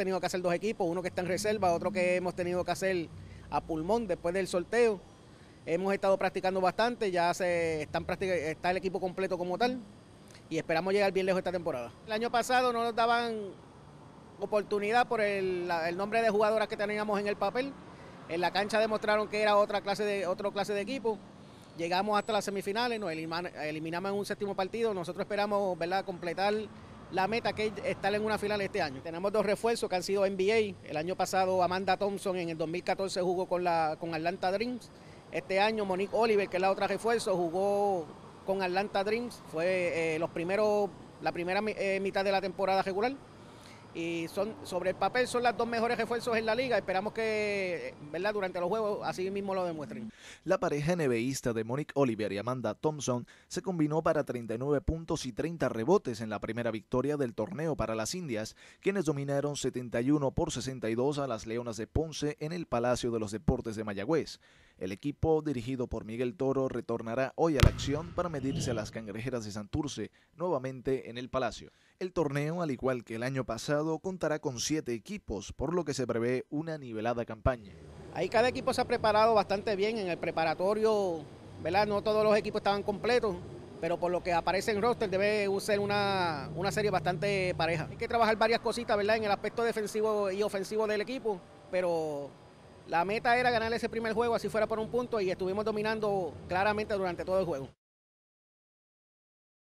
tenido que hacer dos equipos, uno que está en reserva, otro que hemos tenido que hacer a pulmón después del sorteo. Hemos estado practicando bastante, ya se están está el equipo completo como tal y esperamos llegar bien lejos esta temporada. El año pasado no nos daban oportunidad por el, nombre de jugadoras que teníamos en el papel. En la cancha demostraron que era otra clase de, otro clase de equipo. Llegamos hasta las semifinales, nos eliminamos en un séptimo partido. Nosotros esperamos ¿verdad? completar la meta que es estar en una final este año. Tenemos dos refuerzos que han sido NBA. El año pasado Amanda Thompson en el 2014 jugó con, la, Atlanta Dreams. Este año Monique Oliver, que es la otra refuerzo, jugó con Atlanta Dreams. Fue eh, los primeros, la primera eh, mitad de la temporada regular y son sobre el papel son las dos mejores refuerzos en la liga. Esperamos que ¿verdad? durante los juegos así mismo lo demuestren. La pareja NBAista de Monique Oliver y Amanda Thompson se combinó para 39 puntos y 30 rebotes en la primera victoria del torneo para las Indias, quienes dominaron 71 por 62 a las Leonas de Ponce en el Palacio de los Deportes de Mayagüez. El equipo dirigido por Miguel Toro retornará hoy a la acción para medirse a las cangrejeras de Santurce nuevamente en el Palacio. El torneo, al igual que el año pasado, contará con siete equipos, por lo que se prevé una nivelada campaña. Ahí cada equipo se ha preparado bastante bien en el preparatorio, ¿verdad? No todos los equipos estaban completos, pero por lo que aparece en roster debe ser una, una serie bastante pareja. Hay que trabajar varias cositas, ¿verdad? En el aspecto defensivo y ofensivo del equipo, pero la meta era ganar ese primer juego, así fuera por un punto, y estuvimos dominando claramente durante todo el juego.